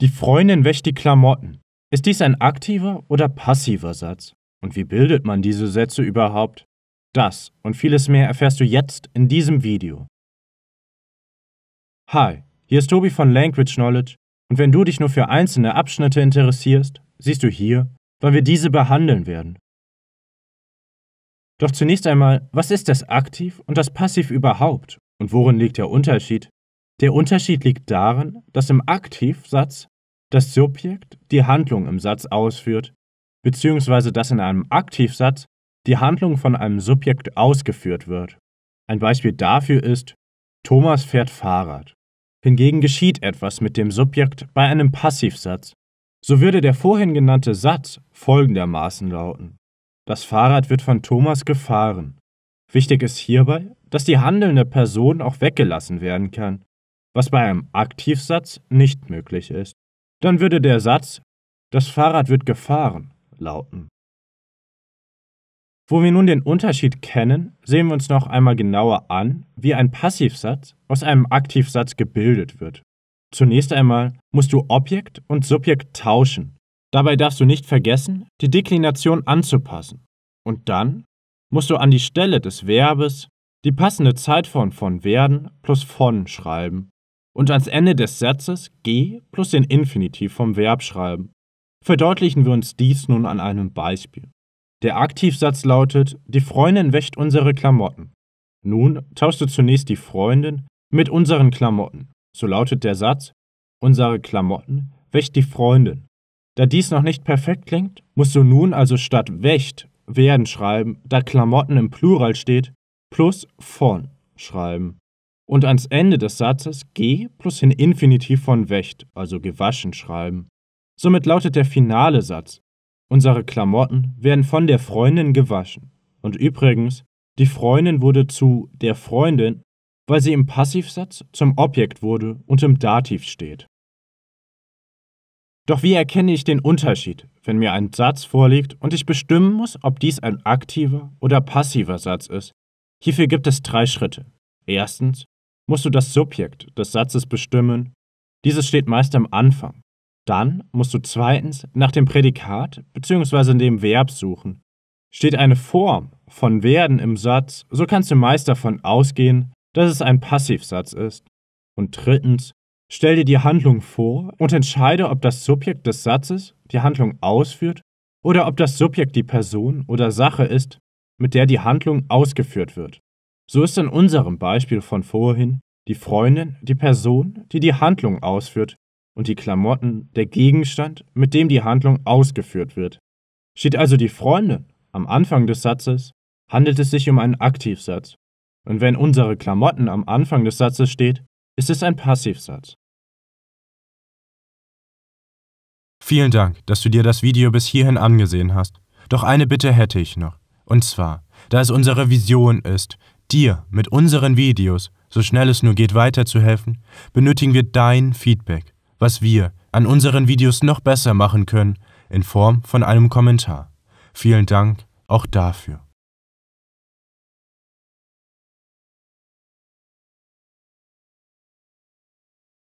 Die Freundin wäscht die Klamotten. Ist dies ein aktiver oder passiver Satz? Und wie bildet man diese Sätze überhaupt? Das und vieles mehr erfährst du jetzt in diesem Video. Hi, hier ist Tobi von Language Knowledge und wenn du dich nur für einzelne Abschnitte interessierst, siehst du hier, weil wir diese behandeln werden. Doch zunächst einmal, was ist das Aktiv und das Passiv überhaupt und worin liegt der Unterschied der Unterschied liegt darin, dass im Aktivsatz das Subjekt die Handlung im Satz ausführt, beziehungsweise dass in einem Aktivsatz die Handlung von einem Subjekt ausgeführt wird. Ein Beispiel dafür ist Thomas fährt Fahrrad. Hingegen geschieht etwas mit dem Subjekt bei einem Passivsatz. So würde der vorhin genannte Satz folgendermaßen lauten. Das Fahrrad wird von Thomas gefahren. Wichtig ist hierbei, dass die handelnde Person auch weggelassen werden kann was bei einem Aktivsatz nicht möglich ist. Dann würde der Satz Das Fahrrad wird gefahren lauten. Wo wir nun den Unterschied kennen, sehen wir uns noch einmal genauer an, wie ein Passivsatz aus einem Aktivsatz gebildet wird. Zunächst einmal musst du Objekt und Subjekt tauschen. Dabei darfst du nicht vergessen, die Deklination anzupassen. Und dann musst du an die Stelle des Verbes die passende Zeitform von werden plus von schreiben und ans Ende des Satzes G plus den Infinitiv vom Verb schreiben. Verdeutlichen wir uns dies nun an einem Beispiel. Der Aktivsatz lautet, die Freundin wäscht unsere Klamotten. Nun tauschst du zunächst die Freundin mit unseren Klamotten. So lautet der Satz, unsere Klamotten wäscht die Freundin. Da dies noch nicht perfekt klingt, musst du nun also statt wäscht werden schreiben, da Klamotten im Plural steht, plus von schreiben und ans Ende des Satzes G plus den Infinitiv von wächt, also gewaschen, schreiben. Somit lautet der finale Satz: Unsere Klamotten werden von der Freundin gewaschen. Und übrigens, die Freundin wurde zu der Freundin, weil sie im Passivsatz zum Objekt wurde und im Dativ steht. Doch wie erkenne ich den Unterschied, wenn mir ein Satz vorliegt und ich bestimmen muss, ob dies ein aktiver oder passiver Satz ist? Hierfür gibt es drei Schritte. Erstens musst du das Subjekt des Satzes bestimmen. Dieses steht meist am Anfang. Dann musst du zweitens nach dem Prädikat bzw. dem Verb suchen. Steht eine Form von werden im Satz, so kannst du meist davon ausgehen, dass es ein Passivsatz ist. Und drittens, stell dir die Handlung vor und entscheide, ob das Subjekt des Satzes die Handlung ausführt oder ob das Subjekt die Person oder Sache ist, mit der die Handlung ausgeführt wird. So ist in unserem Beispiel von vorhin die Freundin die Person, die die Handlung ausführt und die Klamotten der Gegenstand, mit dem die Handlung ausgeführt wird. Steht also die Freundin am Anfang des Satzes, handelt es sich um einen Aktivsatz. Und wenn unsere Klamotten am Anfang des Satzes steht, ist es ein Passivsatz. Vielen Dank, dass du dir das Video bis hierhin angesehen hast. Doch eine Bitte hätte ich noch. Und zwar, da es unsere Vision ist, dir mit unseren Videos so schnell es nur geht weiterzuhelfen, benötigen wir dein Feedback, was wir an unseren Videos noch besser machen können, in Form von einem Kommentar. Vielen Dank auch dafür.